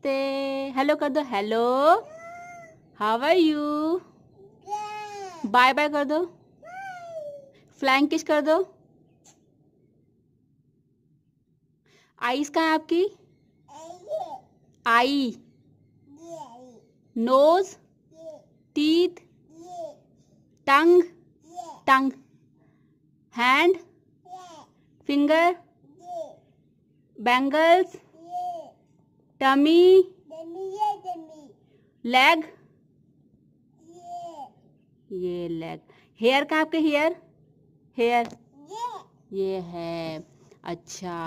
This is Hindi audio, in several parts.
नमस्ते हेलो कर दो hello how are you bye bye कर दो फ्लैंग किस कर दो आईज कहाँ है आपकी eye nose teeth tongue tongue hand finger bangles tummy leg ये लेग हेयर का आपके हेयर हेयर ये है अच्छा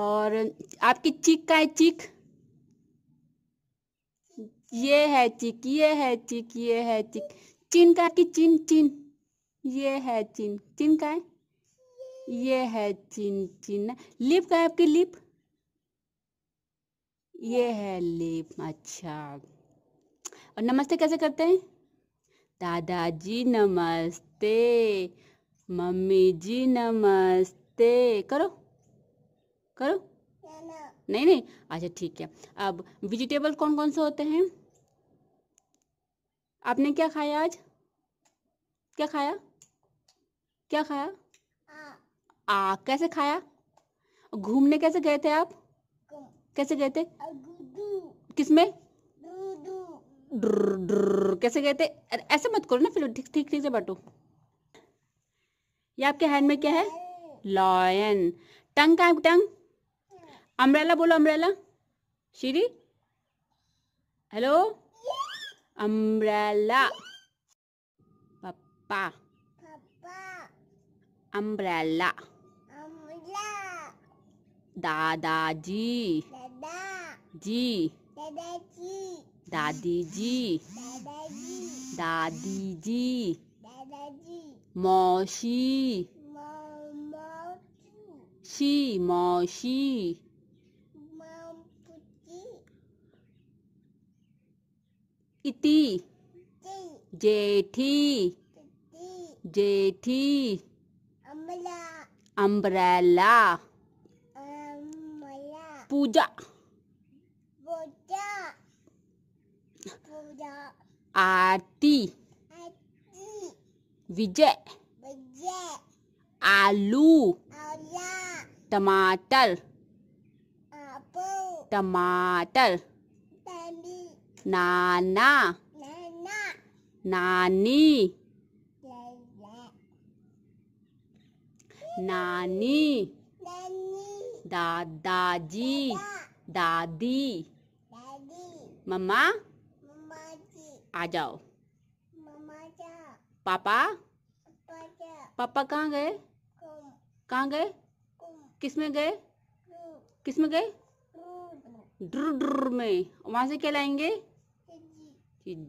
और आपकी चिक का है चिक ये है चिक ये है चिक ये है चिक चिन का की चिन चिन ये है चिन चिन का है ये है चिन चिन लिप का है आपकी लिप ये है लिप अच्छा और नमस्ते कैसे करते हैं दादाजी नमस्ते मम्मी जी नमस्ते करो करो नहीं नहीं अच्छा ठीक है अब वेजिटेबल कौन कौन से होते हैं आपने क्या खाया आज क्या खाया क्या खाया आ, आ कैसे खाया घूमने कैसे गए थे आप कैसे गए थे किसमें कैसे गए थे ऐसे मत करो ना फिर ठीक ठीक से बांटो ये आपके हैंड में क्या है लॉयन टंग का टंग अम्ब्रेला बोलो अम्ब्रेला शीरी हेलो अम्ब्रेला पप्पा अम्ब्रेला दादाजी जी दादी जी दादी जी मौसी शी मौसी इति जेठी जेठी अम्ब्रेला पूजा आरती विजय आलू टमाटर टमाटर नाना नानी नानी दादाजी दादी मम्मा आ जाओ पापा पापा कहाँ गए कहाँ गए किस में गए किस में गए ड्रु ड्र में वहां से क्या लाएंगे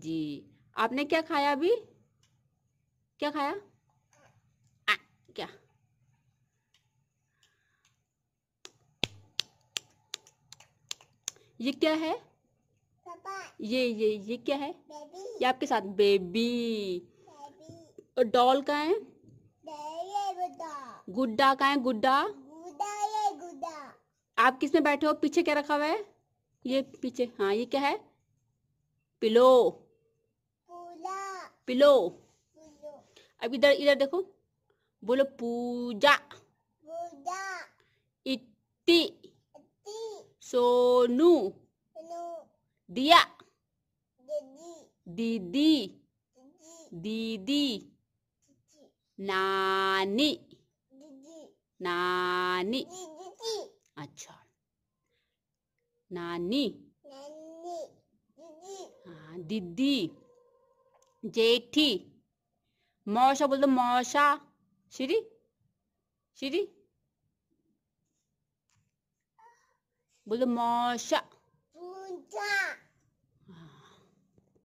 जी आपने क्या खाया अभी क्या खाया आ, क्या ये क्या है ये ये ये क्या है ये आपके साथ बेबी और डॉल का है गुड्डा का है गुड्डा आप किस में बैठे हो पीछे क्या रखा हुआ है ये पीछे हाँ ये क्या है पिलो पिलो अब इधर इधर देखो बोलो पूजा इट्टी सोनू দিয়া দিদি দিদি নানি নানি আচ্ছা নানি দিদি জেঠি মশা বলতো মশা সিরি সিরি বলতো মশা